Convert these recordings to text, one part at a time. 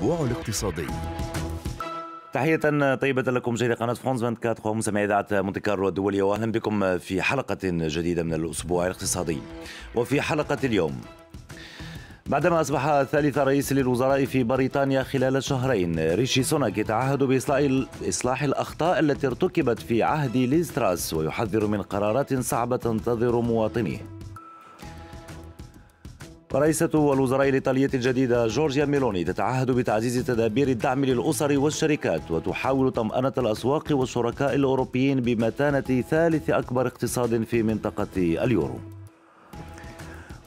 الاسبوع الاقتصادي تحية طيبة لكم مشاهدي قناة فرانس 24 ومستمعي إذاعة مونتي كارلو الدولية وأهلا بكم في حلقة جديدة من الأسبوع الاقتصادي وفي حلقة اليوم بعدما أصبح ثالث رئيس للوزراء في بريطانيا خلال شهرين ريشي سوناك يتعهد بإصلاح الأخطاء التي ارتكبت في عهد ليستراس ويحذر من قرارات صعبة تنتظر مواطنيه رئيسة الوزراء الإيطالية الجديدة جورجيا ميلوني تتعهد بتعزيز تدابير الدعم للأسر والشركات وتحاول طمأنة الأسواق والشركاء الأوروبيين بمتانة ثالث أكبر اقتصاد في منطقة اليورو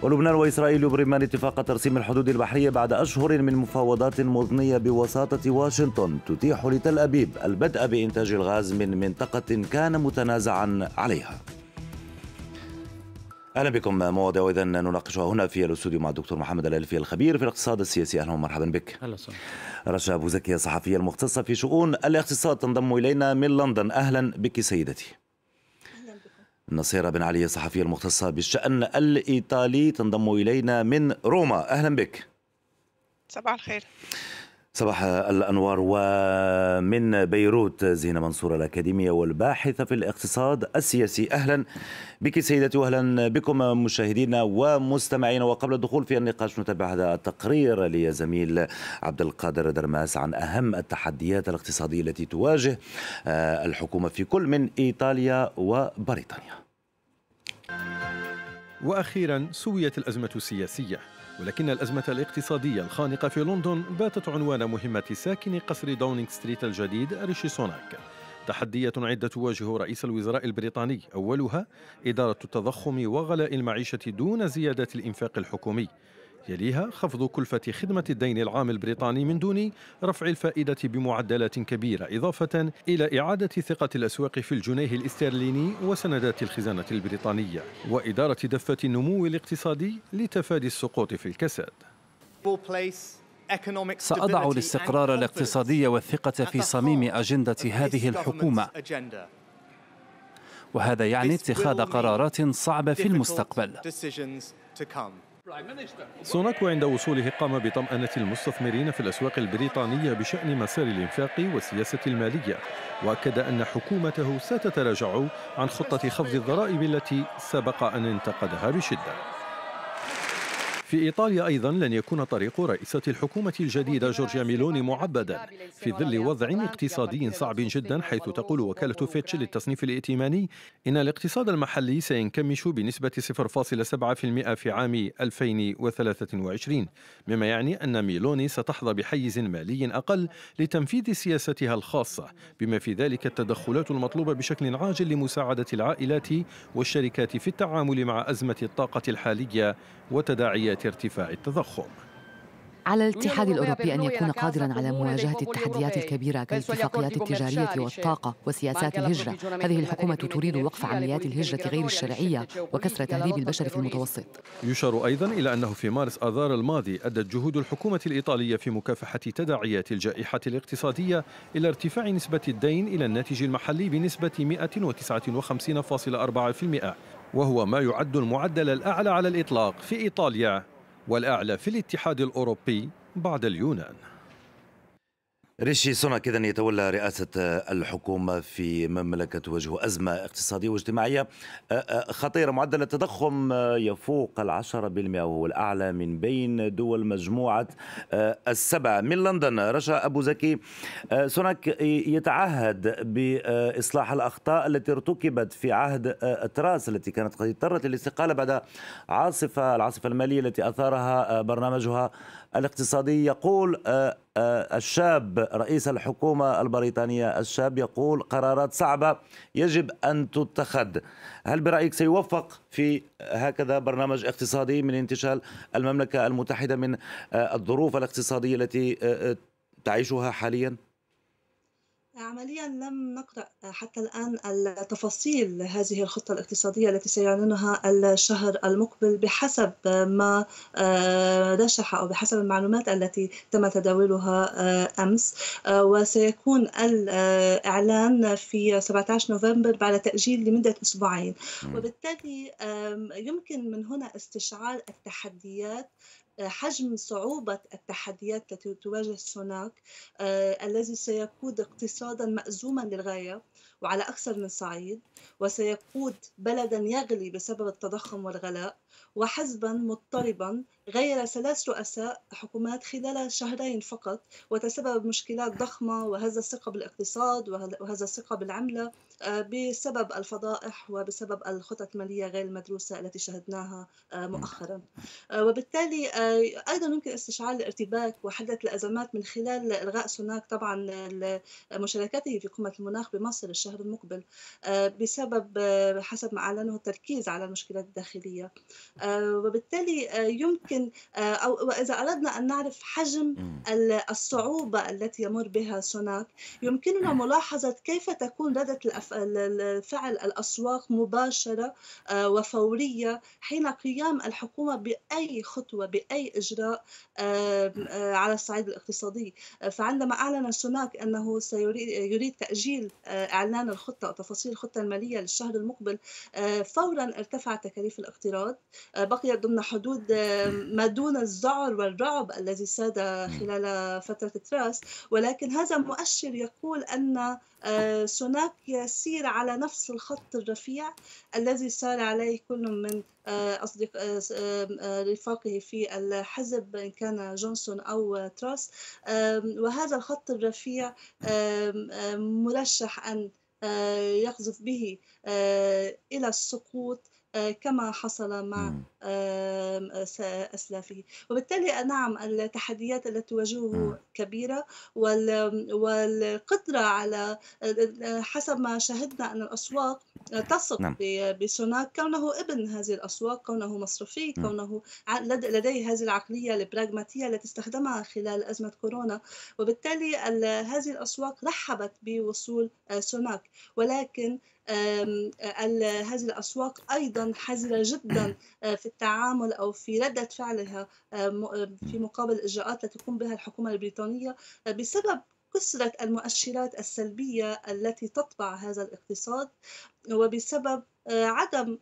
ولبنان وإسرائيل يبرمان اتفاق ترسيم الحدود البحرية بعد أشهر من مفاوضات مضنية بوساطة واشنطن تتيح لتل أبيب البدء بإنتاج الغاز من منطقة كان متنازعا عليها اهلا بكم مواضيع اذا نناقشها هنا في الاستوديو مع الدكتور محمد الالفي الخبير في الاقتصاد السياسي اهلا ومرحبا بك اهلا وسهلا رشا ابو زكي الصحفيه المختصه في شؤون الاقتصاد تنضم الينا من لندن اهلا بك سيدتي أهلا بكم. نصيرة بن علي الصحفية المختصة بالشأن الإيطالي تنضم إلينا من روما أهلا بك صباح الخير صباح الأنوار ومن بيروت زينة منصور الأكاديمية والباحثة في الاقتصاد السياسي أهلا بك سيدتي وأهلا بكم مشاهدينا ومستمعينا وقبل الدخول في النقاش نتابع هذا التقرير لزميل عبد القادر درماس عن أهم التحديات الاقتصادية التي تواجه آه، الحكومة في كل من إيطاليا وبريطانيا وأخيرا سويت الأزمة السياسية ولكن الأزمة الاقتصادية الخانقة في لندن باتت عنوان مهمة ساكن قصر داونينغ ستريت الجديد ريشي سوناك تحدية عدة تواجه رئيس الوزراء البريطاني أولها إدارة التضخم وغلاء المعيشة دون زيادة الإنفاق الحكومي يليها خفض كلفة خدمة الدين العام البريطاني من دون رفع الفائدة بمعدلات كبيرة إضافة إلى إعادة ثقة الأسواق في الجنيه الاسترليني وسندات الخزانة البريطانية وإدارة دفة النمو الاقتصادي لتفادي السقوط في الكساد سأضع الاستقرار الاقتصادي والثقة في صميم أجندة هذه الحكومة وهذا يعني اتخاذ قرارات صعبة في المستقبل سوناكو عند وصوله قام بطمأنة المستثمرين في الأسواق البريطانية بشأن مسار الإنفاق والسياسة المالية وأكد أن حكومته ستتراجع عن خطة خفض الضرائب التي سبق أن انتقدها بشدة في إيطاليا أيضا لن يكون طريق رئيسة الحكومة الجديدة جورجيا ميلوني معبدا في ظل وضع اقتصادي صعب جدا حيث تقول وكالة فيتش للتصنيف الائتماني إن الاقتصاد المحلي سينكمش بنسبة 0.7% في عام 2023 مما يعني أن ميلوني ستحظى بحيز مالي أقل لتنفيذ سياستها الخاصة بما في ذلك التدخلات المطلوبة بشكل عاجل لمساعدة العائلات والشركات في التعامل مع أزمة الطاقة الحالية وتداعيات ارتفاع التضخم على الاتحاد الأوروبي أن يكون قادرا على مواجهة التحديات الكبيرة كالاتفاقيات التجارية والطاقة وسياسات الهجرة هذه الحكومة تريد وقف عمليات الهجرة غير الشرعية وكسر تهريب البشر في المتوسط يشار أيضا إلى أنه في مارس آذار الماضي أدت جهود الحكومة الإيطالية في مكافحة تداعيات الجائحة الاقتصادية إلى ارتفاع نسبة الدين إلى الناتج المحلي بنسبة 159.4% وهو ما يعد المعدل الأعلى على الإطلاق في إيطاليا والأعلى في الاتحاد الأوروبي بعد اليونان ريشي سونك إذا يتولى رئاسة الحكومة في مملكة تواجه أزمة اقتصادية واجتماعية خطيرة معدل التضخم يفوق العشرة بالمئة وهو الأعلى من بين دول مجموعة السبعة من لندن رشا أبو زكي سونك يتعهد بإصلاح الأخطاء التي ارتكبت في عهد تراس التي كانت قد اضطرت للاستقالة بعد عاصفة العاصفة المالية التي أثارها برنامجها الاقتصادي يقول آه، آه، الشاب رئيس الحكومة البريطانية الشاب يقول قرارات صعبة يجب أن تتخذ هل برأيك سيوفق في هكذا برنامج اقتصادي من انتشال المملكة المتحدة من آه، الظروف الاقتصادية التي تعيشها حالياً؟ عمليا لم نقرأ حتى الآن التفاصيل هذه الخطة الاقتصادية التي سيعلنها الشهر المقبل بحسب ما آه، رشح أو بحسب المعلومات التي تم تداولها آه، أمس آه، وسيكون الإعلان في 17 نوفمبر بعد تأجيل لمدة أسبوعين وبالتالي يمكن من هنا استشعار التحديات حجم صعوبة التحديات التي تواجه سوناك آه، الذي سيقود اقتصادا مأزوما للغاية وعلى أكثر من صعيد وسيقود بلدا يغلي بسبب التضخم والغلاء وحزبا مضطربا غير ثلاث رؤساء حكومات خلال شهرين فقط وتسبب مشكلات ضخمة وهز الثقة بالاقتصاد وهز الثقة بالعملة آه، بسبب الفضائح وبسبب الخطط المالية غير المدروسة التي شهدناها آه، مؤخرا آه، وبالتالي أيضا يمكن استشعار الارتباك وحدث الأزمات من خلال إلغاء سوناك طبعا مشاركته في قمة المناخ بمصر الشهر المقبل بسبب حسب ما أعلنه التركيز على المشكلات الداخلية آه، وبالتالي آه، يمكن آه، أو وإذا أردنا أن نعرف حجم الصعوبة التي يمر بها سوناك يمكننا ملاحظة كيف تكون ردة فعل الأسواق مباشرة وفورية حين قيام الحكومة بأي خطوة بأي إجراء على الصعيد الاقتصادي فعندما أعلن سوناك أنه سيريد تأجيل إعلان الخطة وتفاصيل الخطة المالية للشهر المقبل فورا ارتفعت تكاليف الاقتراض آه، بقي ضمن حدود آه، ما دون الذعر والرعب الذي ساد خلال فترة تراس ولكن هذا مؤشر يقول أن آه، سوناك يسير على نفس الخط الرفيع الذي سار عليه كل من أصدق رفاقه في الحزب إن كان جونسون أو تراس وهذا الخط الرفيع مرشح أن يقذف به إلى السقوط آه، كما حصل مع آه، أسلافه وبالتالي آه، نعم التحديات التي تواجهه كبيرة والقدرة على حسب ما شاهدنا أن الأسواق تثق نعم. بسوناك كونه ابن هذه الأسواق كونه مصرفي نعم. كونه لديه هذه العقلية البراغماتية التي استخدمها خلال أزمة كورونا وبالتالي هذه الأسواق رحبت بوصول سوناك ولكن هذه الأسواق أيضا حذرة جدا آه، في التعامل أو في ردة فعلها في مقابل الإجراءات التي تقوم بها الحكومة البريطانية آه، بسبب كثرة المؤشرات السلبية التي تطبع هذا الاقتصاد وبسبب آه، عدم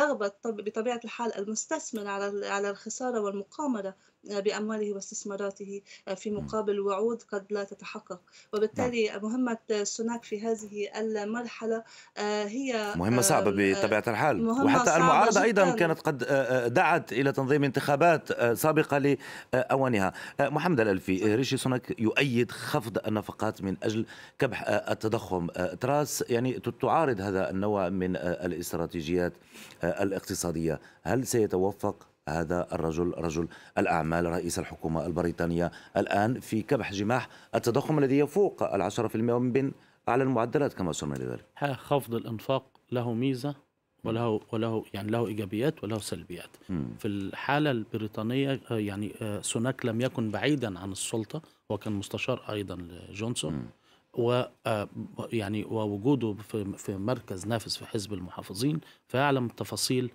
رغبة بطبيعة الحال المستثمر على الخسارة والمقامرة آه، بأمواله واستثماراته آه، في مقابل وعود قد لا تتحقق وبالتالي نعم. مهمة سوناك في هذه المرحلة آه، هي مهمة صعبة بطبيعة الحال وحتى المعارضة أيضا كانت قد دعت إلى تنظيم انتخابات سابقة لأوانها محمد الألفي ريشي سوناك يؤيد خفض النفقات من أجل كبح التضخم تراس يعني تعارض هذا النوع من الاستراتيجيات الاقتصادية هل سيتوفق هذا الرجل رجل الأعمال رئيس الحكومة البريطانية الآن في كبح جماح التضخم الذي يفوق العشرة في المئة من بين أعلى المعدلات كما وصلنا لذلك خفض الإنفاق له ميزة وله وله يعني له ايجابيات وله سلبيات م. في الحاله البريطانيه آه، يعني آه، سوناك لم يكن بعيدا عن السلطه وكان مستشار ايضا لجونسون و آه، يعني ووجوده في مركز نافذ في حزب المحافظين فيعلم تفاصيل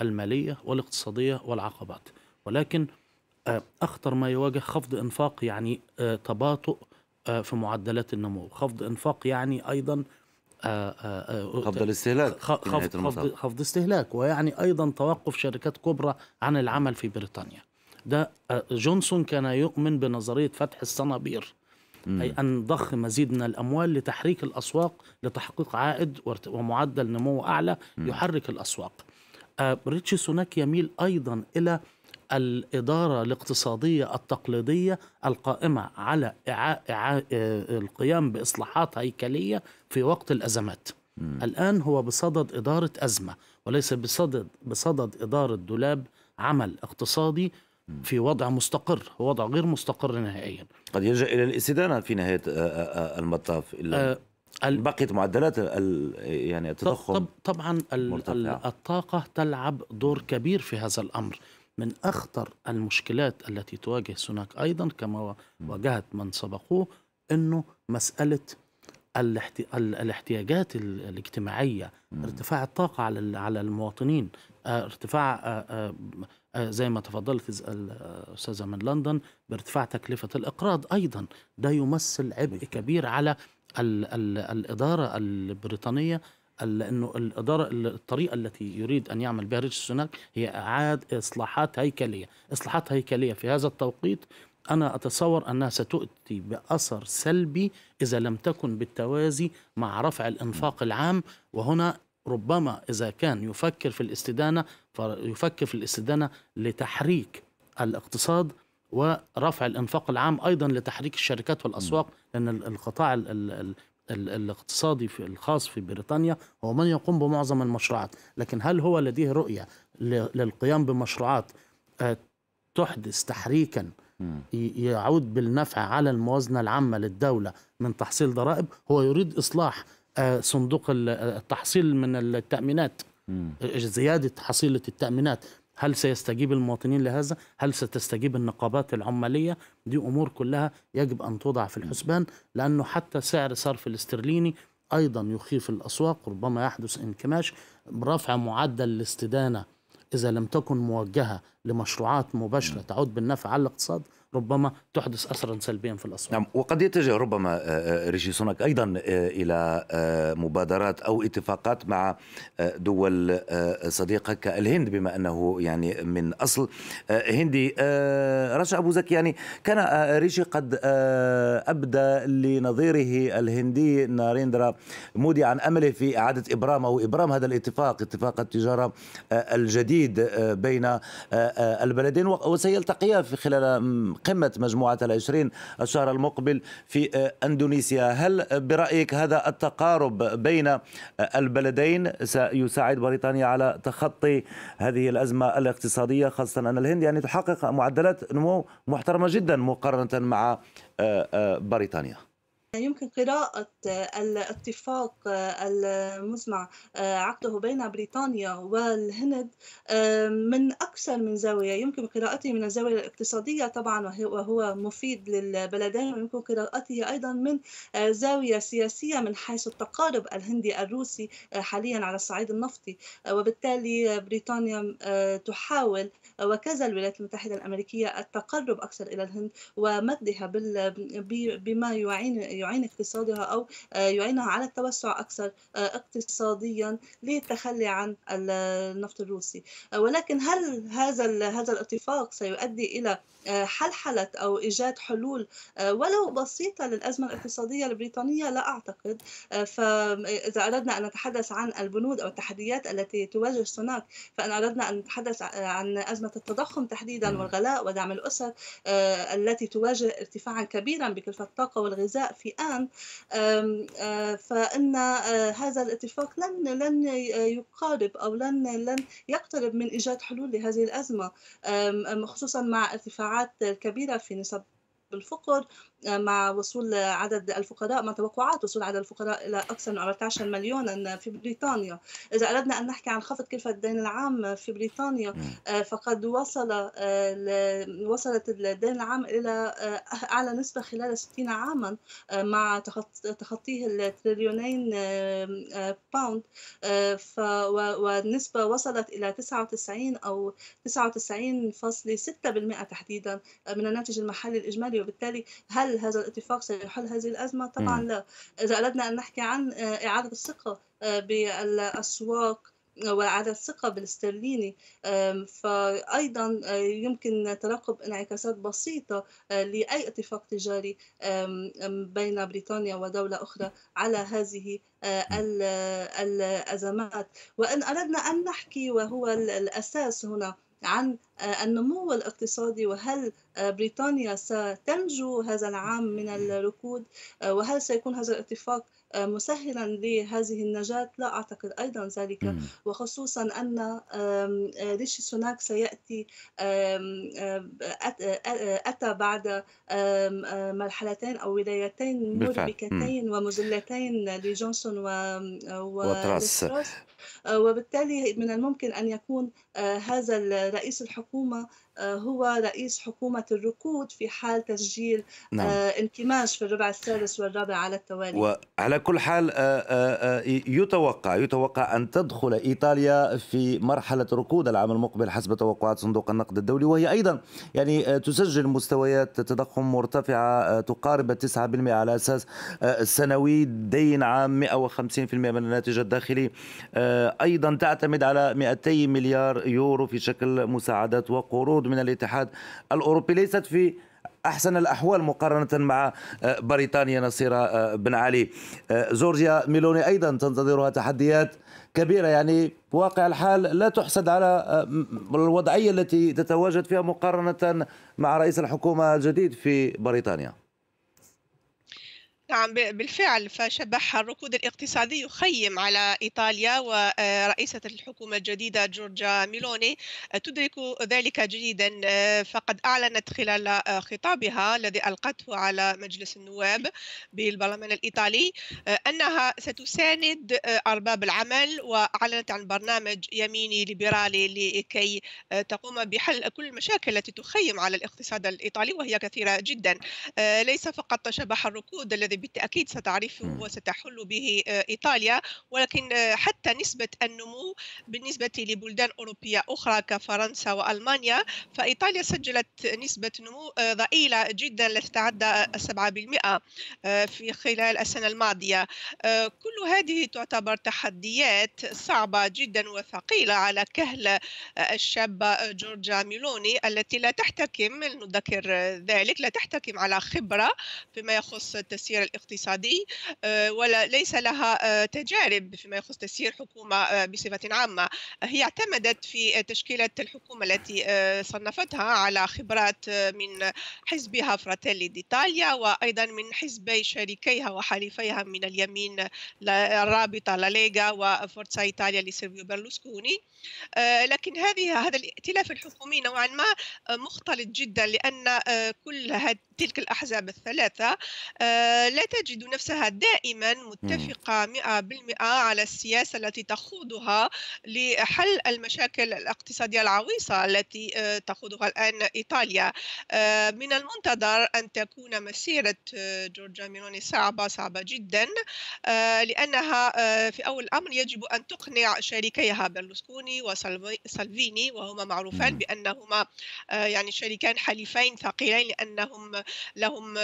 الماليه والاقتصاديه والعقبات ولكن آه، اخطر ما يواجه خفض انفاق يعني آه، تباطؤ آه، في معدلات النمو خفض انفاق يعني ايضا خفض الاستهلاك خفض, خفض, خفض استهلاك ويعني ايضا توقف شركات كبرى عن العمل في بريطانيا ده جونسون كان يؤمن بنظريه فتح الصنابير أي أن ضخ مزيد من الأموال لتحريك الأسواق لتحقيق عائد ومعدل نمو أعلى يحرك الأسواق آه، ريتشي سوناك يميل أيضا إلى الإدارة الاقتصادية التقليدية القائمة على آه، القيام بإصلاحات هيكلية في وقت الأزمات مم. الآن هو بصدد إدارة أزمة وليس بصدد, بصدد إدارة دولاب عمل اقتصادي في وضع مستقر وضع غير مستقر نهائيا قد يلجأ إلى الاستدانة في نهاية آه، المطاف إلا بقيت معدلات يعني التضخم طب طبعا مرتفع. الطاقه تلعب دور كبير في هذا الامر من اخطر المشكلات التي تواجه سوناك ايضا كما واجهت من سبقوه انه مساله الاحتياجات الاجتماعيه ارتفاع الطاقه على على المواطنين آه، ارتفاع آه، آه، زي ما تفضلت الاستاذه من لندن بارتفاع تكلفه الاقراض ايضا ده يمثل عبء كبير على الـ الـ الاداره البريطانيه لانه الاداره الطريقه التي يريد ان يعمل بها ريتش سوناك هي اعاده اصلاحات هيكليه، اصلاحات هيكليه في هذا التوقيت انا اتصور انها ستؤتي باثر سلبي اذا لم تكن بالتوازي مع رفع الانفاق العام وهنا ربما اذا كان يفكر في الاستدانه فيفكر في الاستدانه لتحريك الاقتصاد ورفع الانفاق العام ايضا لتحريك الشركات والاسواق لان القطاع الـ الـ الـ الاقتصادي في الخاص في بريطانيا هو من يقوم بمعظم المشروعات لكن هل هو لديه رؤيه للقيام بمشروعات آه، تحدث تحريكا يعود بالنفع على الموازنه العامه للدوله من تحصيل ضرائب هو يريد اصلاح آه، صندوق التحصيل آه، من التامينات زياده حصيله التامينات هل سيستجيب المواطنين لهذا هل ستستجيب النقابات العمالية دي أمور كلها يجب أن توضع في الحسبان لأنه حتى سعر صرف الاسترليني أيضا يخيف الأسواق ربما يحدث انكماش رفع معدل الاستدانة إذا لم تكن موجهة لمشروعات مباشرة تعود بالنفع على الاقتصاد ربما تحدث أثرا سلبيا في الأسواق نعم وقد يتجه ربما آه، آه، ريشي سونك أيضا آه، إلى مبادرات أو اتفاقات مع دول صديقة كالهند بما أنه يعني من أصل هندي رشا أبو زكي يعني كان ريشي قد أبدى لنظيره الهندي ناريندرا مودي عن أمله في إعادة إبرام أو إبرام هذا الاتفاق اتفاق التجارة الجديد بين البلدين وسيلتقيا في خلال قمة مجموعة العشرين الشهر المقبل في آه، أندونيسيا هل برأيك هذا التقارب بين آه، البلدين سيساعد بريطانيا على تخطي هذه الأزمة الاقتصادية خاصة أن الهند يعني تحقق معدلات نمو محترمة جدا مقارنة مع آه، بريطانيا يعني يمكن قراءة الاتفاق المزمع آه، عقده بين بريطانيا والهند من أكثر من زاوية يمكن قراءته من الزاوية الاقتصادية طبعا وهو مفيد للبلدين ويمكن قراءته أيضا من آه، زاوية سياسية من حيث التقارب الهندي الروسي آه، حاليا على الصعيد النفطي وبالتالي بريطانيا تحاول وكذا الولايات المتحدة الأمريكية التقرب أكثر إلى الهند ومدها بما يعين يعين اقتصادها أو آه، يعينها على التوسع أكثر آه، اقتصاديا للتخلي عن آه، النفط الروسي ولكن هل هذا هذا الاتفاق سيؤدي إلى حلحلة أو إيجاد حلول ولو بسيطة للأزمة الاقتصادية البريطانية لا أعتقد فإذا أردنا أن نتحدث عن البنود أو التحديات التي تواجه سوناك فإن أردنا أن نتحدث عن أزمة التضخم تحديدا نعم. والغلاء ودعم الأسر التي تواجه ارتفاعا كبيرا بكلفة الطاقة والغذاء في الآن فإن هذا الاتفاق لن لن يقارب أو لن لن يقترب من إيجاد حلول لهذه الأزمة خصوصا مع ارتفاعات كبيرة في نسب الفقر مع وصول عدد الفقراء مع توقعات وصول عدد الفقراء إلى أكثر من 14 مليونا في بريطانيا إذا أردنا أن نحكي عن خفض كلفة الدين العام في بريطانيا آه، فقد وصل آه، وصلت الدين العام إلى آه، أعلى نسبة خلال 60 عاما مع تخطيه التريليونين باوند والنسبة وصلت إلى 99 أو 99.6% تحديدا من الناتج المحلي الإجمالي وبالتالي هل حل هذا الاتفاق سيحل هذه الأزمة؟ طبعا لا إذا أردنا أن نحكي عن آه، إعادة الثقة آه، بالأسواق آه، وإعادة الثقة بالاسترليني فأيضا يمكن ترقب انعكاسات بسيطة لأي اتفاق تجاري بين بريطانيا ودولة أخرى على هذه الأزمات وإن أردنا أن نحكي وهو الأساس هنا عن آه، النمو الاقتصادي وهل آه، بريطانيا ستنجو هذا العام من الركود آه، وهل سيكون هذا الاتفاق مسهلا لهذه النجاة لا أعتقد أيضا ذلك وخصوصا أن ريشي سوناك سيأتي أتى بعد مرحلتين أو ولايتين مربكتين ومذلتين لجونسون و... وتراس وبالتالي من الممكن أن يكون آه، هذا رئيس الحكومة آه، هو رئيس حكومة الركود في حال تسجيل نعم. آه، انكماش في الربع السادس والرابع على التوالي وعلى كل حال يتوقع يتوقع أن تدخل إيطاليا في مرحلة ركود العام المقبل حسب توقعات صندوق النقد الدولي وهي أيضا يعني تسجل مستويات تضخم مرتفعة تقارب 9% على أساس سنوي دين عام 150% من الناتج الداخلي أيضا تعتمد على 200 مليار يورو في شكل مساعدات وقروض من الاتحاد الأوروبي ليست في احسن الاحوال مقارنه مع آه، بريطانيا نصيره آه، بن علي آه، جورجيا ميلوني ايضا تنتظرها تحديات كبيره يعني واقع الحال لا تحسد على الوضعيه التي تتواجد فيها مقارنه مع رئيس الحكومه الجديد في بريطانيا نعم بالفعل فشبح الركود الاقتصادي يخيم على إيطاليا ورئيسة آه، الحكومة الجديدة جورجا ميلوني آه، تدرك ذلك جيدا آه، فقد أعلنت خلال خطابها الذي ألقته على مجلس النواب بالبرلمان الإيطالي أنها ستساند أرباب العمل وأعلنت عن برنامج يميني ليبرالي لكي تقوم بحل كل المشاكل التي تخيم على الاقتصاد الإيطالي وهي كثيرة جدا ليس فقط شبح الركود الذي بالتأكيد ستعرفه وستحل به آه، إيطاليا ولكن آه، حتى نسبة النمو بالنسبة لبلدان أوروبية أخرى كفرنسا وألمانيا فإيطاليا سجلت نسبة نمو آه، ضئيلة جدا لا تتعدى 7% في خلال السنة الماضية كل هذه تعتبر تحديات صعبة جدا وثقيلة على كهل الشابة جورجا ميلوني التي لا تحتكم نذكر ذلك لا تحتكم على خبرة فيما يخص تسيير التسيير الاقتصادي آه، ولا ليس لها آه، تجارب فيما يخص تسيير حكومة آه، بصفة عامة هي اعتمدت في تشكيلة الحكومة التي صنفتها على خبرات من حزبها فراتيلي ديتاليا وأيضا من حزبي شريكيها وحليفيها من اليمين الرابطة لاليغا وفورتسا إيطاليا لسيرفيو برلوسكوني لكن هذه هذا الائتلاف الحكومي نوعا ما مختلط جدا لأن كل هذه تلك الأحزاب الثلاثة آه، لا تجد نفسها دائما متفقة 100% على السياسة التي تخوضها لحل المشاكل الاقتصادية العويصة التي آه، تخوضها الآن إيطاليا آه، من المنتظر أن تكون مسيرة جورجيا ميلوني صعبة صعبة جدا لأنها في أول الأمر يجب أن تقنع شريكيها برلوسكوني وسالفيني وهما معروفان بأنهما يعني شريكان حليفين ثقيلين لأنهم لهم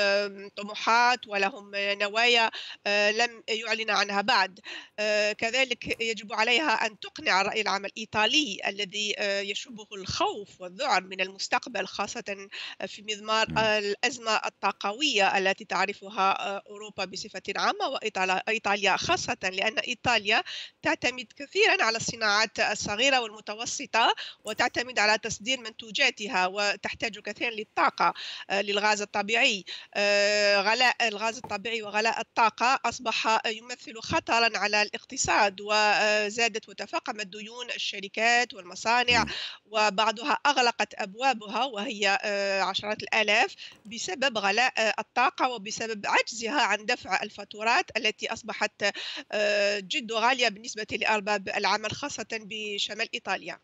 طموحات ولهم نوايا آه، لم يعلن عنها بعد آه، كذلك يجب عليها أن تقنع الرأي العام الإيطالي الذي آه، يشبه الخوف والذعر من المستقبل خاصة في مضمار نعم. الأزمة الطاقوية التي تعرفها أوروبا بصفة عامة وإيطاليا خاصة لأن إيطاليا تعتمد كثيرا على الصناعات الصغيرة والمتوسطة وتعتمد على تصدير منتوجاتها وتحتاج كثيرا للطاقة للغاز الطبيعي آه، غلاء الغاز الطبيعي وغلاء الطاقة أصبح يمثل خطرا على الاقتصاد وزادت وتفاقمت ديون الشركات والمصانع وبعضها أغلقت أبوابها وهي آه، عشرات الآلاف بسبب غلاء الطاقة وبسبب عجزها عن دفع الفاتورات التي أصبحت آه، جد غالية بالنسبة لأرباب العمل خاصة بشمال إيطاليا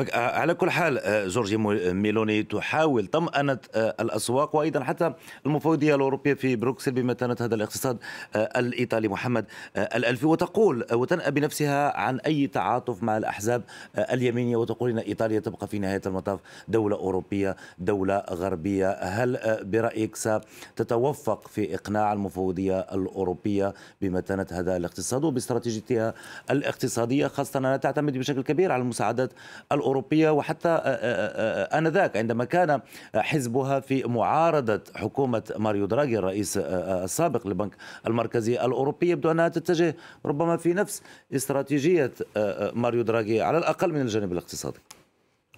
آه، على كل حال آه، جورجي آه، ميلوني تحاول طمأنة الأسواق وأيضا حتى المفوضية الأوروبية في بروكسل بمتانة هذا الاقتصاد الإيطالي محمد الألفي وتقول وتنأى بنفسها عن أي تعاطف مع الأحزاب اليمينية وتقول أن إيطاليا تبقى في نهاية المطاف دولة أوروبية دولة غربية هل برأيك ستتوفق في إقناع المفوضية الأوروبية بمتانة هذا الاقتصاد وباستراتيجيتها الاقتصادية خاصة أنها تعتمد بشكل كبير على المساعدات الأوروبية الأوروبية وحتى آه، آه، آه، آنذاك عندما كان حزبها في معارضة حكومة ماريو دراغي الرئيس السابق للبنك المركزي الأوروبي يبدو أنها تتجه ربما في نفس استراتيجية ماريو دراغي على الأقل من الجانب الاقتصادي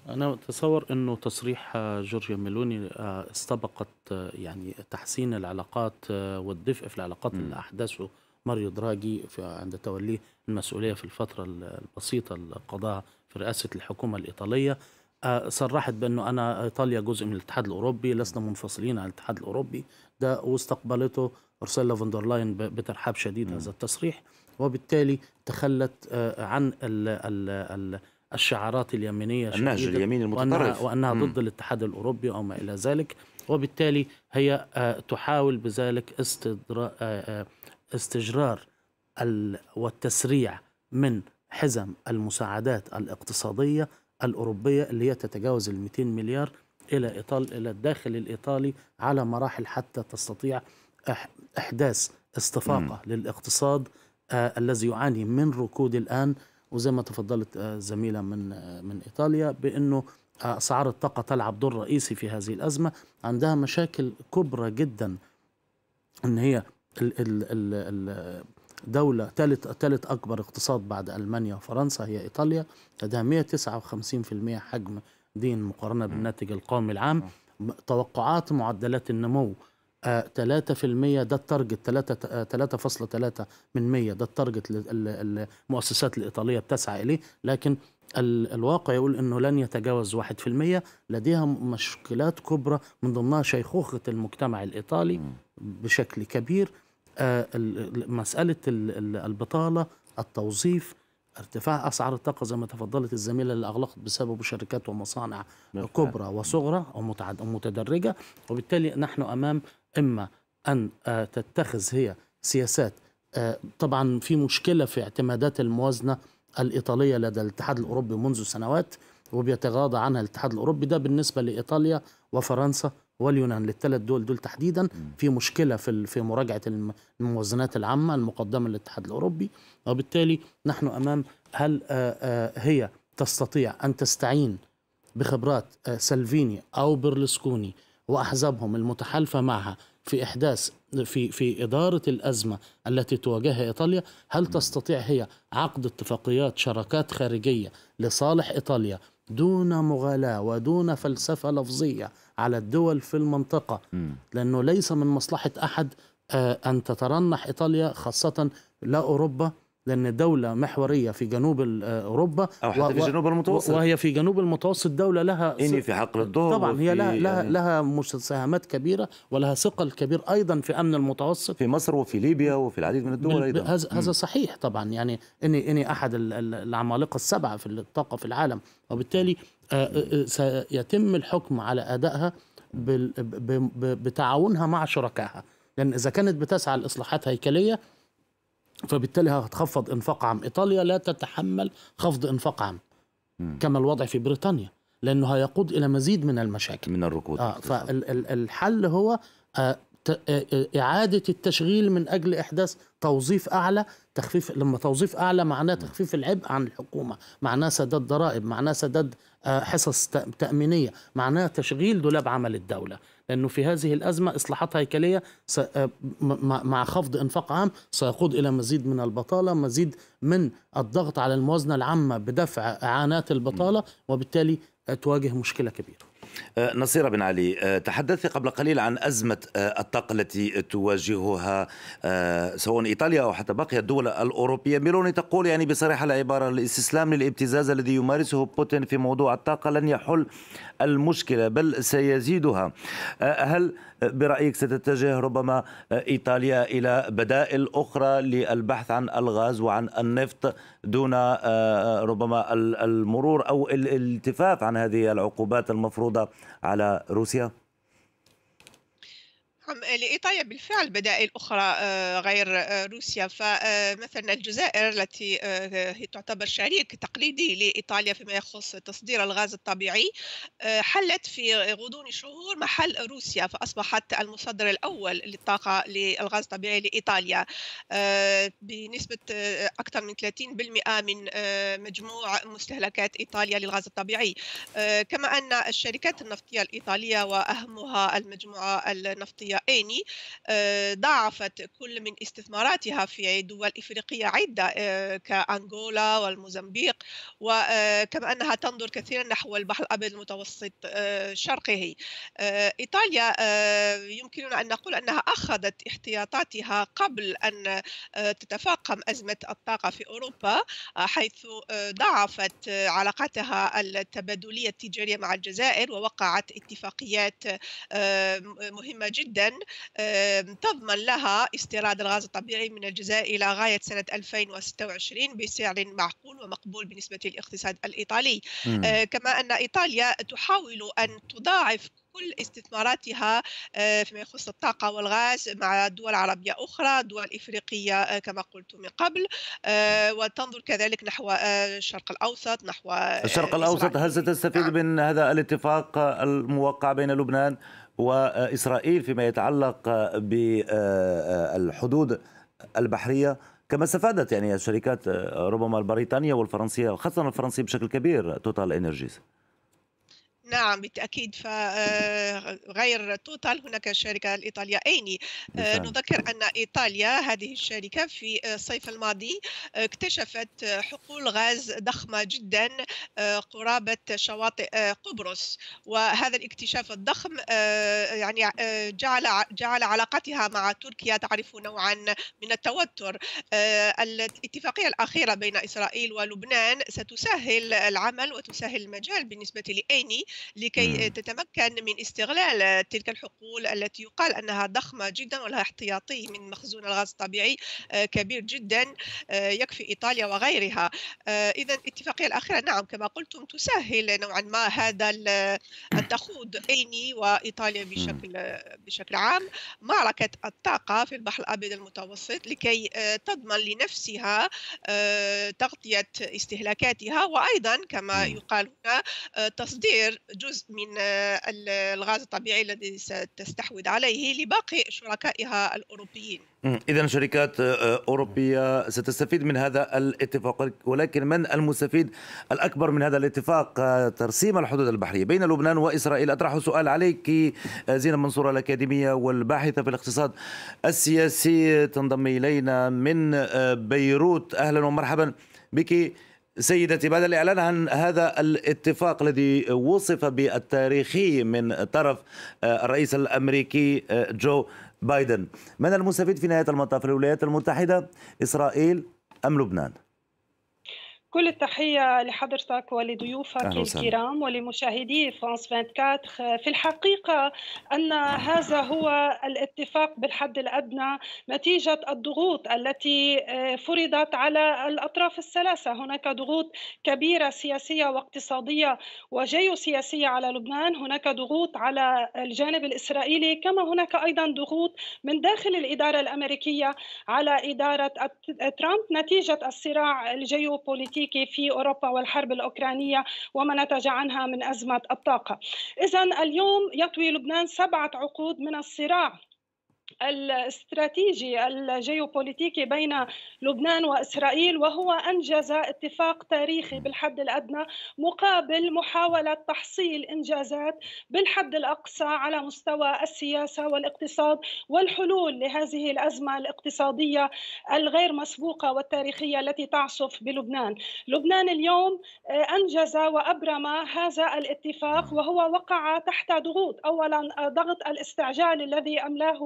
أنا أتصور أنه تصريح جورجيا ميلوني استبقت يعني تحسين العلاقات والدفء في العلاقات اللي أحدثه ماريو دراغي عند توليه المسؤولية في الفترة البسيطة اللي قضاها في رئاسة الحكومة الإيطالية آه، صرحت بأنه أنا إيطاليا جزء من الاتحاد الأوروبي لسنا منفصلين عن الاتحاد الأوروبي ده واستقبلته أرسلا فوندرلاين بترحاب شديد هذا التصريح وبالتالي تخلت آه، عن الـ الـ الـ الشعارات اليمينية النهج اليمين المتطرف وأنها, وأنها ضد الاتحاد الأوروبي أو ما إلى ذلك وبالتالي هي آه، تحاول بذلك استجرار والتسريع من حزم المساعدات الاقتصادية الأوروبية اللي هي تتجاوز ال 200 مليار إلى إيطال إلى الداخل الإيطالي على مراحل حتى تستطيع إحداث استفاقة مم. للاقتصاد آه الذي يعاني من ركود الآن وزي ما تفضلت آه زميلة من آه من إيطاليا بأنه آه، أسعار الطاقة تلعب دور رئيسي في هذه الأزمة عندها مشاكل كبرى جدا أن هي ال ال ال ال دولة ثالث ثالث أكبر اقتصاد بعد ألمانيا وفرنسا هي إيطاليا لديها 159% حجم دين مقارنة بالناتج القومي العام توقعات معدلات النمو 3% آه، ده التارجت 3 3.3 آه، من 100 ده التارجت المؤسسات الإيطالية بتسعى إليه لكن الواقع يقول انه لن يتجاوز 1% لديها مشكلات كبرى من ضمنها شيخوخه المجتمع الايطالي بشكل كبير آه، مسألة البطالة التوظيف ارتفاع أسعار الطاقة زي ما تفضلت الزميلة اللي أغلقت بسببه شركات ومصانع نعم. كبرى وصغرى ومتدرجة وبالتالي نحن أمام إما أن آه، تتخذ هي سياسات آه، طبعا في مشكلة في اعتمادات الموازنة الإيطالية لدى الاتحاد الأوروبي منذ سنوات وبيتغاضى عنها الاتحاد الأوروبي ده بالنسبة لإيطاليا وفرنسا واليونان للثلاث دول دول تحديدا في مشكله في في مراجعه الموازنات العامه المقدمه للاتحاد الاوروبي وبالتالي نحن امام هل آه، آه، هي تستطيع ان تستعين بخبرات آه، سلفيني او برلسكوني واحزابهم المتحالفه معها في احداث في في اداره الازمه التي تواجهها ايطاليا، هل تستطيع هي عقد اتفاقيات شراكات خارجيه لصالح ايطاليا دون مغالاه ودون فلسفه لفظيه على الدول في المنطقة لأنه ليس من مصلحة أحد آه، أن تترنح إيطاليا خاصة لا أوروبا لأن دولة محورية في جنوب آه، أوروبا أو حتى في جنوب المتوسط وهي في جنوب المتوسط دولة لها إني في حقل الدور طبعا هي لها لها, يعني... لها مساهمات كبيرة ولها ثقل كبير أيضا في أمن المتوسط في مصر وفي ليبيا وفي العديد من الدول أيضا هذا هذا صحيح طبعا يعني إني إني أحد العمالقة السبعة في الطاقة في العالم وبالتالي آه، آه، سيتم الحكم على أدائها بتعاونها مع شركائها لأن إذا كانت بتسعى لإصلاحات هيكلية فبالتالي هتخفض انفاق عام ايطاليا لا تتحمل خفض انفاق عام كما الوضع في بريطانيا لانه هيقود الى مزيد من المشاكل من الركود آه فالحل هو آه، آه، آه، إعادة التشغيل من أجل إحداث توظيف أعلى تخفيف لما توظيف أعلى معناه تخفيف العبء عن الحكومة معناه سداد ضرائب معناه سداد حصص تأمينية معناه تشغيل دولاب عمل الدولة أنه في هذه الأزمة إصلاحات هيكلية آه، مع خفض إنفاق عام سيقود إلى مزيد من البطالة مزيد من الضغط على الموازنة العامة بدفع إعانات البطالة وبالتالي تواجه مشكلة كبيرة آه، نصيرة بن علي آه، تحدثت قبل قليل عن أزمة آه، الطاقة التي تواجهها سواء إيطاليا أو حتى بقية الدول الأوروبية ميلوني تقول يعني بصريحة العبارة الاستسلام للابتزاز الذي يمارسه بوتين في موضوع الطاقة لن يحل المشكلة بل سيزيدها هل برأيك ستتجه ربما إيطاليا إلى بدائل أخرى للبحث عن الغاز وعن النفط دون ربما المرور أو الالتفاف عن هذه العقوبات المفروضة على روسيا رقم لإيطاليا بالفعل بدائل أخرى آه، غير آه، روسيا فمثلا آه، الجزائر التي هي تعتبر شريك تقليدي لإيطاليا فيما يخص تصدير الغاز الطبيعي حلت في غضون شهور محل روسيا فأصبحت المصدر الأول للطاقة للغاز الطبيعي لإيطاليا بنسبة أكثر من 30% من مجموع مستهلكات إيطاليا للغاز الطبيعي كما أن الشركات النفطية الإيطالية وأهمها المجموعة النفطية اني آه، ضاعفت كل من استثماراتها في دول افريقيه عده آه، كانغولا والموزمبيق وكما آه، انها تنظر كثيرا نحو البحر الابيض المتوسط شرقه ايطاليا يمكننا ان نقول انها اخذت احتياطاتها قبل ان تتفاقم ازمه الطاقه في اوروبا حيث ضاعفت علاقتها التبادليه التجاريه مع الجزائر ووقعت اتفاقيات مهمه جدا تضمن لها استيراد الغاز الطبيعي من الجزائر إلى غاية سنة 2026 بسعر معقول ومقبول بالنسبة للاقتصاد الإيطالي آه، كما أن إيطاليا تحاول أن تضاعف كل استثماراتها آه، فيما يخص الطاقة والغاز مع دول عربية أخرى دول إفريقية آه، كما قلت من قبل وتنظر كذلك نحو الشرق الأوسط نحو الشرق الأوسط هل ستستفيد نعم. من هذا الاتفاق الموقع بين لبنان وإسرائيل فيما يتعلق بالحدود البحرية كما استفادت يعني الشركات ربما البريطانية والفرنسية وخاصه الفرنسية بشكل كبير توتال انرجيز نعم بالتأكيد فغير آه، توتال هناك الشركة الإيطالية أيني آه، نعم. نذكر أن إيطاليا هذه الشركة في آه، الصيف الماضي اكتشفت حقول غاز ضخمة جدا قرابة شواطئ قبرص وهذا الاكتشاف الضخم يعني جعل جعل علاقتها مع تركيا تعرف نوعا من التوتر الاتفاقية الأخيرة بين إسرائيل ولبنان ستسهل العمل وتسهل المجال بالنسبة لأيني لكي تتمكن من استغلال تلك الحقول التي يقال انها ضخمه جدا ولها احتياطي من مخزون الغاز الطبيعي آه، كبير جدا آه، يكفي ايطاليا وغيرها آه، اذا الاتفاقيه الاخيره نعم كما قلتم تسهل نوعا ما هذا التخوض ايني وايطاليا بشكل بشكل عام معركه الطاقه في البحر الابيض المتوسط لكي تضمن لنفسها تغطيه استهلاكاتها وايضا كما يقال هنا تصدير جزء من آه، الغاز الطبيعي الذي ستستحوذ عليه لباقي شركائها الأوروبيين إذا شركات آه، آه، أوروبية ستستفيد من هذا الاتفاق ولكن من المستفيد الأكبر من هذا الاتفاق ترسيم الحدود البحرية بين لبنان وإسرائيل أطرح سؤال عليك زينة منصور الأكاديمية والباحثة في الاقتصاد السياسي تنضم إلينا من بيروت أهلا ومرحبا بك سيدتي بعد الإعلان عن هذا الاتفاق الذي وصف بالتاريخي من طرف آه، الرئيس الأمريكي آه، جو بايدن من المستفيد في نهاية المطاف الولايات المتحدة إسرائيل أم لبنان؟ كل التحية لحضرتك ولضيوفك الكرام ولمشاهدي فرانس 24 في الحقيقة أن هذا هو الاتفاق بالحد الأدنى نتيجة الضغوط التي آه، فرضت على الأطراف الثلاثة هناك ضغوط كبيرة سياسية واقتصادية وجيوسياسية على لبنان هناك ضغوط على الجانب الإسرائيلي كما هناك أيضا ضغوط من داخل الإدارة الأمريكية على إدارة ترامب نتيجة الصراع الجيوبوليتي الكلاسيكي في أوروبا والحرب الأوكرانية وما نتج عنها من أزمة الطاقة إذا اليوم يطوي لبنان سبعة عقود من الصراع الاستراتيجي الجيوبوليتيكي بين لبنان واسرائيل وهو انجز اتفاق تاريخي بالحد الادنى مقابل محاوله تحصيل انجازات بالحد الاقصى على مستوى السياسه والاقتصاد والحلول لهذه الازمه الاقتصاديه الغير مسبوقه والتاريخيه التي تعصف بلبنان. لبنان اليوم آه، انجز وابرم هذا الاتفاق وهو وقع تحت ضغوط اولا آه، ضغط الاستعجال الذي املاه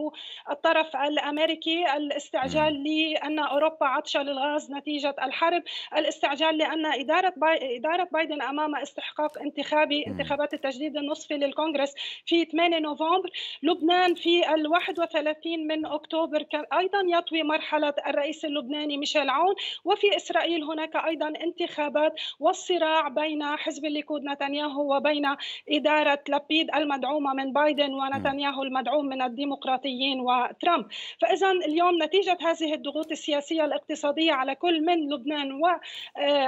الطرف الامريكي الاستعجال لان اوروبا عطشه للغاز نتيجه الحرب الاستعجال لان اداره باي... اداره بايدن امام استحقاق انتخابي انتخابات التجديد النصفي للكونغرس في 8 نوفمبر لبنان في ال 31 من اكتوبر ايضا يطوي مرحله الرئيس اللبناني ميشيل عون وفي اسرائيل هناك ايضا انتخابات والصراع بين حزب الليكود نتنياهو وبين اداره لبيد المدعومه من بايدن ونتنياهو المدعوم من الديمقراطيين و ترامب فإذا اليوم نتيجة هذه الضغوط السياسية الاقتصادية على كل من لبنان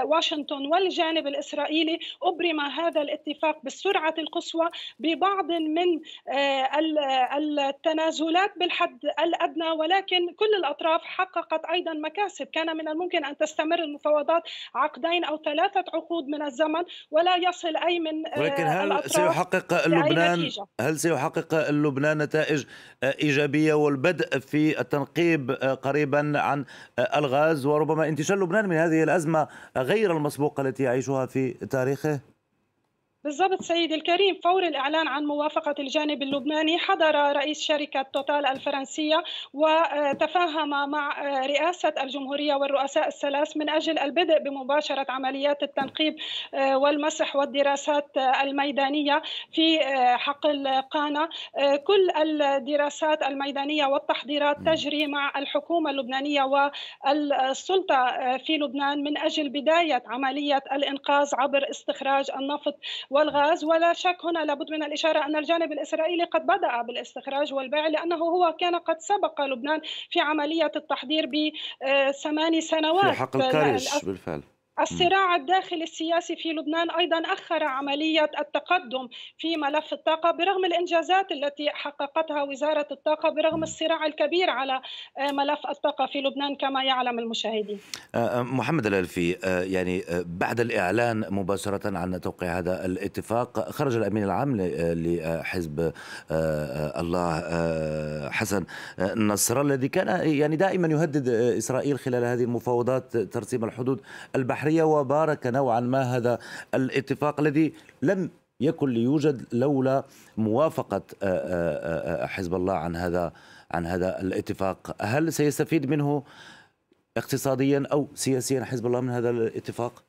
وواشنطن آه، والجانب الإسرائيلي أبرم هذا الاتفاق بالسرعة القصوى ببعض من آه، التنازلات بالحد الأدنى ولكن كل الأطراف حققت أيضا مكاسب كان من الممكن أن تستمر المفاوضات عقدين أو ثلاثة عقود من الزمن ولا يصل أي من آه، ولكن هل سيحقق لبنان هل سيحقق لبنان نتائج إيجابية والبدء في التنقيب آه، قريبا عن آه، الغاز وربما انتشال لبنان من هذه الأزمة غير المسبوقة التي يعيشها في تاريخه بالضبط سيدي الكريم فور الإعلان عن موافقة الجانب اللبناني حضر رئيس شركة توتال الفرنسية وتفاهم مع رئاسة الجمهورية والرؤساء الثلاث من أجل البدء بمباشرة عمليات التنقيب والمسح والدراسات الميدانية في حقل قانا كل الدراسات الميدانية والتحضيرات تجري مع الحكومة اللبنانية والسلطة في لبنان من أجل بداية عملية الإنقاذ عبر استخراج النفط والغاز ولا شك هنا لابد من الإشارة أن الجانب الإسرائيلي قد بدأ بالاستخراج والبيع لأنه هو كان قد سبق لبنان في عملية التحضير بثماني سنوات في حق الكاريش بالفعل الصراع الداخلي السياسي في لبنان ايضا اخر عمليه التقدم في ملف الطاقه برغم الانجازات التي حققتها وزاره الطاقه برغم الصراع الكبير على آه، ملف الطاقه في لبنان كما يعلم المشاهدين. آه، آه، محمد الالفي يعني بعد الاعلان مباشره عن توقيع هذا الاتفاق خرج الامين العام لحزب الله حسن نصر الذي كان يعني دائما يهدد اسرائيل خلال هذه المفاوضات ترسيم الحدود البحريه البحرية وبارك نوعا ما هذا الاتفاق الذي لم يكن ليوجد لولا موافقة آه، آه، آه، حزب الله عن هذا عن هذا الاتفاق هل سيستفيد منه اقتصاديا أو سياسيا حزب الله من هذا الاتفاق؟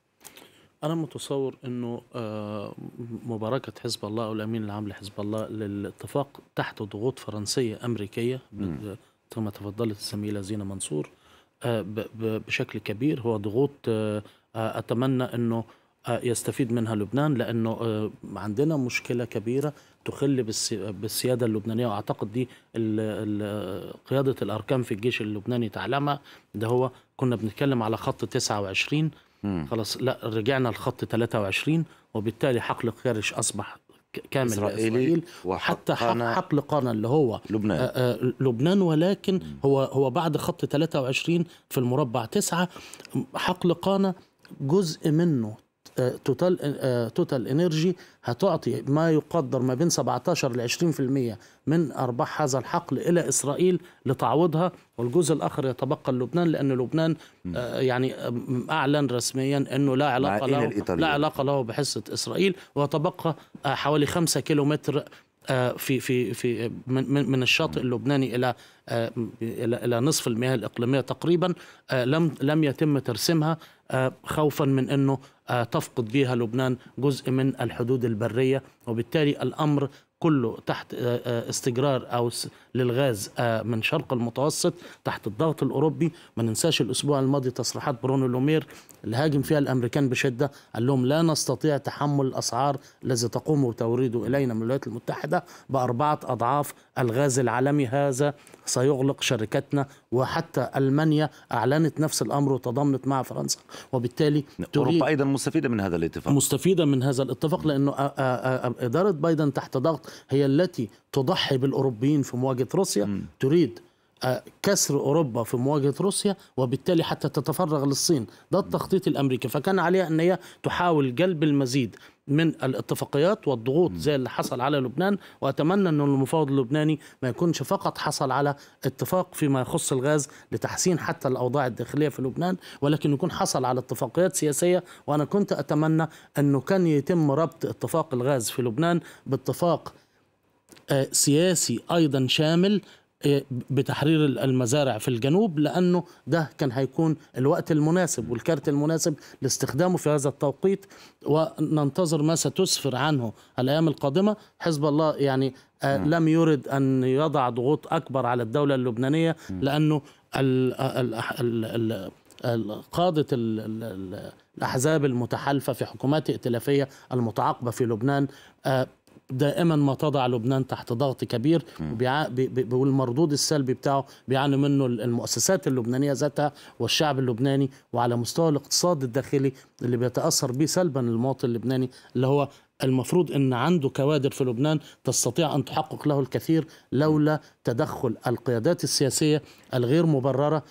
أنا متصور أنه مباركة حزب الله أو الأمين العام لحزب الله للاتفاق تحت ضغوط فرنسية أمريكية كما تفضلت الزميلة زينة منصور بشكل كبير هو ضغوط آه، أتمنى أنه آه، يستفيد منها لبنان لأنه آه، عندنا مشكلة كبيرة تخل بالسيادة اللبنانية وأعتقد دي قيادة الأركان في الجيش اللبناني تعلمها ده هو كنا بنتكلم على خط 29 خلاص لا رجعنا لخط 23 وبالتالي حقل الخارج أصبح كامل إسرائيل, إسرائيل وحتى حقل قانا اللي هو لبنان آآ آآ لبنان ولكن هو هو بعد خط 23 في المربع 9 حقل قانا جزء منه توتال توتال انرجي هتعطي ما يقدر ما بين 17 ل 20% من ارباح هذا الحقل الى اسرائيل لتعويضها والجزء الاخر يتبقى للبنان لان لبنان آه، يعني آه، اعلن رسميا انه لا علاقه له لا علاقه له بحصه اسرائيل ويتبقى آه، حوالي 5 كيلومتر في في في من من الشاطئ اللبناني الى الى الى نصف المياه الاقليميه تقريبا لم لم يتم ترسيمها آه، خوفا من انه آه، تفقد بها لبنان جزء من الحدود البريه وبالتالي الامر كله تحت آه، استجرار او للغاز من شرق المتوسط تحت الضغط الاوروبي ما ننساش الاسبوع الماضي تصريحات برونو لومير اللي هاجم فيها الامريكان بشده قال لهم لا نستطيع تحمل الاسعار الذي تقوم بتوريده الينا من الولايات المتحده باربعه اضعاف الغاز العالمي هذا سيغلق شركتنا وحتى ألمانيا أعلنت نفس الأمر وتضامنت مع فرنسا وبالتالي نعم، أوروبا أيضا مستفيدة من هذا الاتفاق مستفيدة من هذا الاتفاق لأنه إدارة بايدن تحت ضغط هي التي تضحي بالأوروبيين في مواجهة روسيا م. تريد آه، كسر اوروبا في مواجهه روسيا وبالتالي حتى تتفرغ للصين ده التخطيط الامريكي فكان عليها ان هي تحاول جلب المزيد من الاتفاقيات والضغوط زي اللي حصل على لبنان واتمنى ان المفاوض اللبناني ما يكونش فقط حصل على اتفاق فيما يخص الغاز لتحسين حتى الاوضاع الداخليه في لبنان ولكن يكون حصل على اتفاقيات سياسيه وانا كنت اتمنى انه كان يتم ربط اتفاق الغاز في لبنان باتفاق آه، سياسي ايضا شامل إيه، بتحرير المزارع في الجنوب لانه ده كان هيكون الوقت المناسب والكارت المناسب لاستخدامه في هذا التوقيت وننتظر ما ستسفر عنه الايام القادمه حزب الله يعني آه، نعم. لم يرد ان يضع ضغوط اكبر على الدوله اللبنانيه لانه ال ال ال قادة الأحزاب المتحالفة في حكومات ائتلافية المتعاقبة في لبنان آه، دائما ما تضع لبنان تحت ضغط كبير والمردود السلبي بتاعه بيعاني منه المؤسسات اللبنانيه ذاتها والشعب اللبناني وعلى مستوى الاقتصاد الداخلي اللي بيتاثر به سلبا المواطن اللبناني اللي هو المفروض ان عنده كوادر في لبنان تستطيع ان تحقق له الكثير لولا تدخل القيادات السياسيه الغير مبرره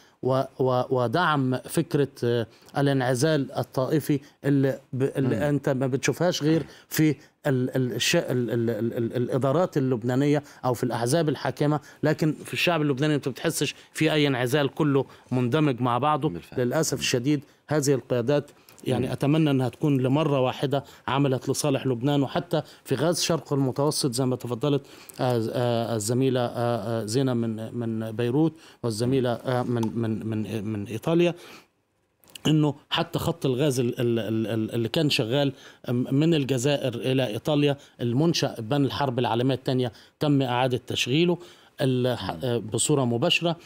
ودعم فكره آه، الانعزال الطائفي اللي, اللي انت ما بتشوفهاش غير في ال ال ال الادارات اللبنانيه او في الاحزاب الحاكمه لكن في الشعب اللبناني انت ما بتحسش في اي انعزال كله مندمج مع بعضه بالفعل. للاسف الشديد هذه القيادات يعني اتمنى انها تكون لمره واحده عملت لصالح لبنان وحتى في غاز شرق المتوسط زي ما تفضلت آه، آه، الزميله آه، زينه من من بيروت والزميله من من من من ايطاليا انه حتى خط الغاز اللي كان شغال من الجزائر الى ايطاليا المنشا بان الحرب العالميه الثانيه تم اعاده تشغيله نعم. آه، بصوره مباشره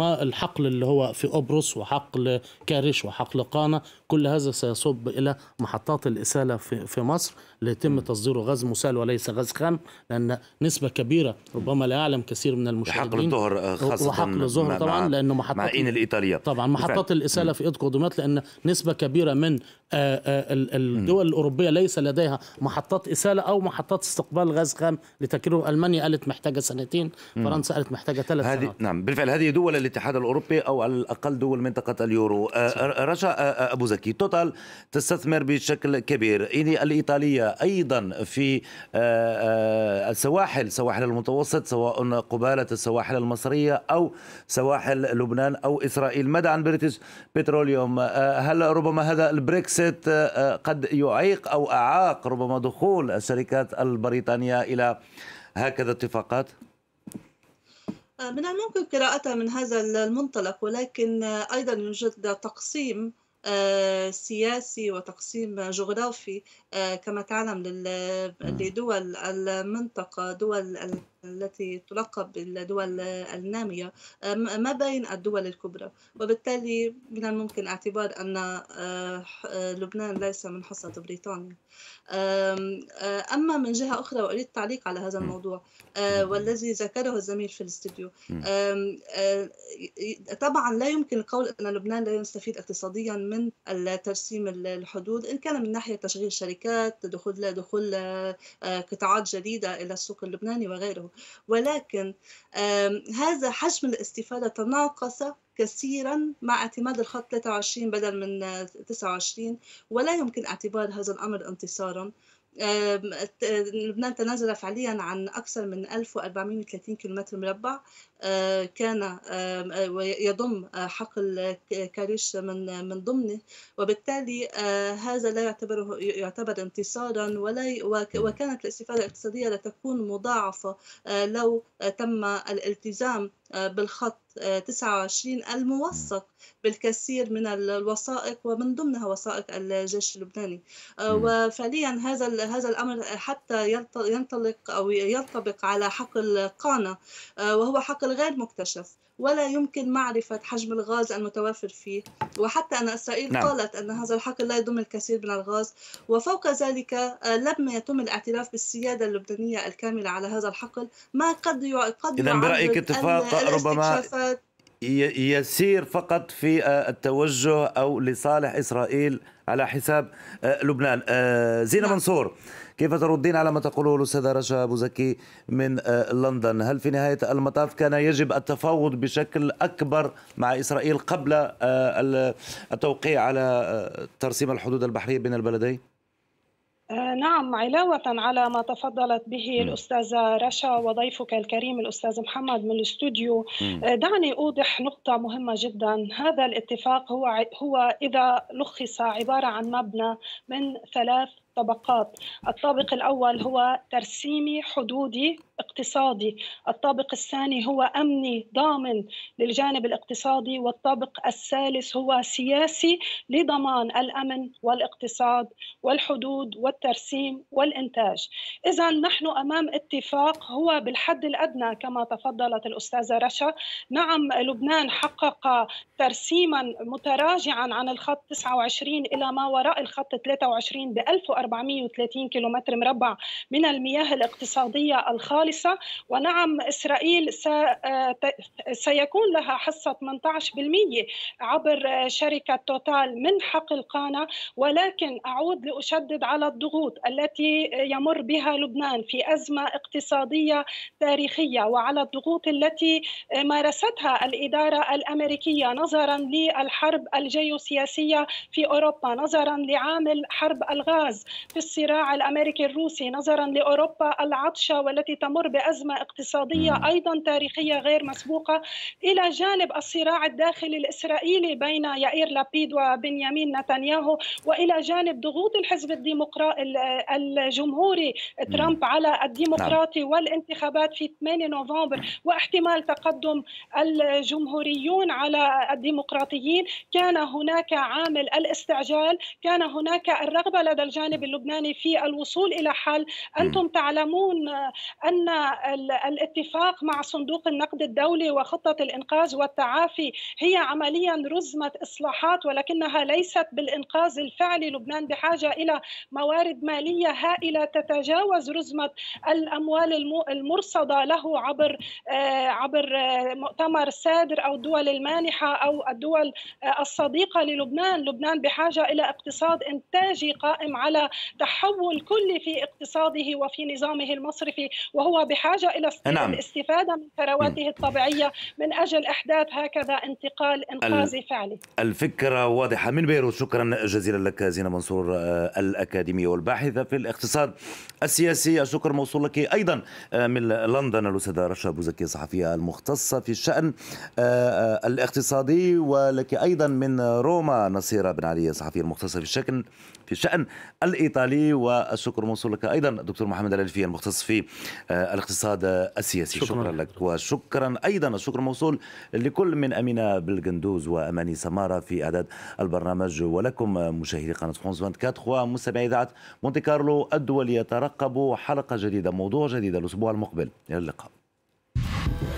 الحقل اللي هو في قبرص وحقل كارش وحقل قانا كل هذا سيصب الى محطات الاساله في في مصر ليتم نعم. تصديره غاز مسال وليس غاز خام لان نسبه كبيره ربما لا يعلم كثير من المشاهدين الظهر آه، خاصه وحقل الظهر طبعا لانه محطات مع الايطاليه طبعا محطات الاساله في ايد لان نسبه كبيره من آه، الدول الاوروبيه ليس لديها محطات اساله او محطات استقبال غاز خام لتكريره المانيا قالت محتاجه سنه سنتين فرنسا قالت محتاجه ثلاث هذه سنوات نعم بالفعل هذه دول الاتحاد الاوروبي او على الاقل دول منطقه اليورو آه، آه، آه، رشا ابو زكي توتال تستثمر بشكل كبير إني الايطاليه ايضا في السواحل سواحل المتوسط سواء قباله السواحل المصريه او سواحل لبنان او اسرائيل ماذا عن بريتش بتروليوم هل ربما هذا البريكسيت قد يعيق او اعاق ربما دخول الشركات البريطانيه الى هكذا اتفاقات؟ آه، من الممكن قراءتها من هذا المنطلق ولكن آه، أيضا يوجد تقسيم آه، سياسي وتقسيم جغرافي آه، كما تعلم لدول المنطقة دول التي تلقب بالدول النامية آه، ما بين الدول الكبرى وبالتالي من الممكن اعتبار أن لبنان ليس من حصة بريطانيا أما من جهة أخرى وأريد التعليق على هذا الموضوع والذي ذكره الزميل في الاستديو طبعا لا يمكن القول أن لبنان لا يستفيد اقتصاديا من ترسيم الحدود إن كان من ناحية تشغيل شركات دخول دخول آه، آه، قطاعات جديدة إلى السوق اللبناني وغيره ولكن هذا حجم الاستفادة تناقص كثيرا مع اعتماد الخط 23 بدل من 29 ولا يمكن اعتبار هذا الأمر انتصارا لبنان تنازل فعليا عن أكثر من 1430 كيلومتر مربع آه، كان آه، يضم آه، حقل كاريش من من ضمنه وبالتالي هذا لا يعتبره يعتبر انتصارا ولا وكانت الاستفاده الاقتصاديه لتكون مضاعفه لو تم الالتزام آه، بالخط 29 آه، الموثق بالكثير من الوثائق ومن ضمنها وثائق الجيش اللبناني آه، وفعليا هذا هذا الامر حتى ينطلق او ينطبق على حق قانا وهو حق غير مكتشف ولا يمكن معرفة حجم الغاز المتوافر فيه وحتى أن إسرائيل نعم. قالت أن هذا الحقل لا يضم الكثير من الغاز وفوق ذلك لم يتم الاعتراف بالسيادة اللبنانية الكاملة على هذا الحقل ما قد قد إذا برأيك اتفاق ربما يسير فقط في آه، التوجه او لصالح اسرائيل على حساب آه، لبنان آه، زينه نعم. منصور كيف تردين على ما تقوله الاستاذه رشا ابو زكي من لندن هل في نهايه المطاف كان يجب التفاوض بشكل اكبر مع اسرائيل قبل التوقيع على ترسيم الحدود البحريه بين البلدين آه، نعم علاوة على ما تفضلت به الأستاذة رشا وضيفك الكريم الأستاذ محمد من الاستوديو آه، دعني أوضح نقطة مهمة جدا هذا الاتفاق هو هو إذا لخص عبارة عن مبنى من ثلاث طبقات الطابق الأول هو ترسيمي حدودي اقتصادي الطابق الثاني هو أمني ضامن للجانب الاقتصادي والطابق الثالث هو سياسي لضمان الأمن والاقتصاد والحدود والترسيم والإنتاج إذا نحن أمام اتفاق هو بالحد الأدنى كما تفضلت الأستاذة رشا نعم لبنان حقق ترسيما متراجعا عن الخط 29 إلى ما وراء الخط 23 ب 1430 كيلومتر مربع من المياه الاقتصادية الخالصة الثالثة ونعم إسرائيل آه، سيكون لها حصة 18% عبر شركة توتال من حق قانا ولكن أعود لأشدد على الضغوط التي يمر بها لبنان في أزمة اقتصادية تاريخية وعلى الضغوط التي مارستها الإدارة الأمريكية نظرا للحرب الجيوسياسية في أوروبا نظرا لعامل حرب الغاز في الصراع الأمريكي الروسي نظرا لأوروبا العطشة والتي تم تمر بأزمة اقتصادية أيضا تاريخية غير مسبوقة إلى جانب الصراع الداخلي الإسرائيلي بين يائير لابيد وبنيامين نتنياهو وإلى جانب ضغوط الحزب الديمقراطي الجمهوري ترامب على الديمقراطي نعم. والانتخابات في 8 نوفمبر واحتمال تقدم الجمهوريون على الديمقراطيين كان هناك عامل الاستعجال كان هناك الرغبة لدى الجانب اللبناني في الوصول إلى حل أنتم تعلمون أن ان الاتفاق مع صندوق النقد الدولي وخطة الإنقاذ والتعافي هي عمليا رزمة إصلاحات ولكنها ليست بالإنقاذ الفعلي لبنان بحاجة إلى موارد مالية هائلة تتجاوز رزمة الأموال المرصدة له عبر آه، عبر آه، مؤتمر سادر أو الدول المانحة أو الدول آه، الصديقة للبنان لبنان بحاجة إلى اقتصاد إنتاجي قائم على تحول كلي في اقتصاده وفي نظامه المصرفي وهو هو بحاجه الى نعم. الاستفاده من ثرواته الطبيعيه من اجل احداث هكذا انتقال انقاذي فعلي. الفكره واضحه من بيروت شكرا جزيلا لك زينه منصور آه، الاكاديميه والباحثه في الاقتصاد السياسي الشكر موصول لك ايضا آه، من لندن الاستاذه رشا بوزكي الصحفيه المختصه في الشان آه، الاقتصادي ولك ايضا من روما نصيره بن علي الصحفيه المختصه في الشكل في الشأن الإيطالي والشكر موصول لك أيضا دكتور محمد الألفي المختص في آه، الاقتصاد السياسي شكرا, شكرا لك وشكرا أيضا الشكر موصول لكل من أمينة بالقندوز وأماني سمارة في إعداد البرنامج ولكم مشاهدي قناة فرانس 24 ومستمعي إذاعة مونتي كارلو الدولية ترقبوا حلقة جديدة موضوع جديد الأسبوع المقبل إلى اللقاء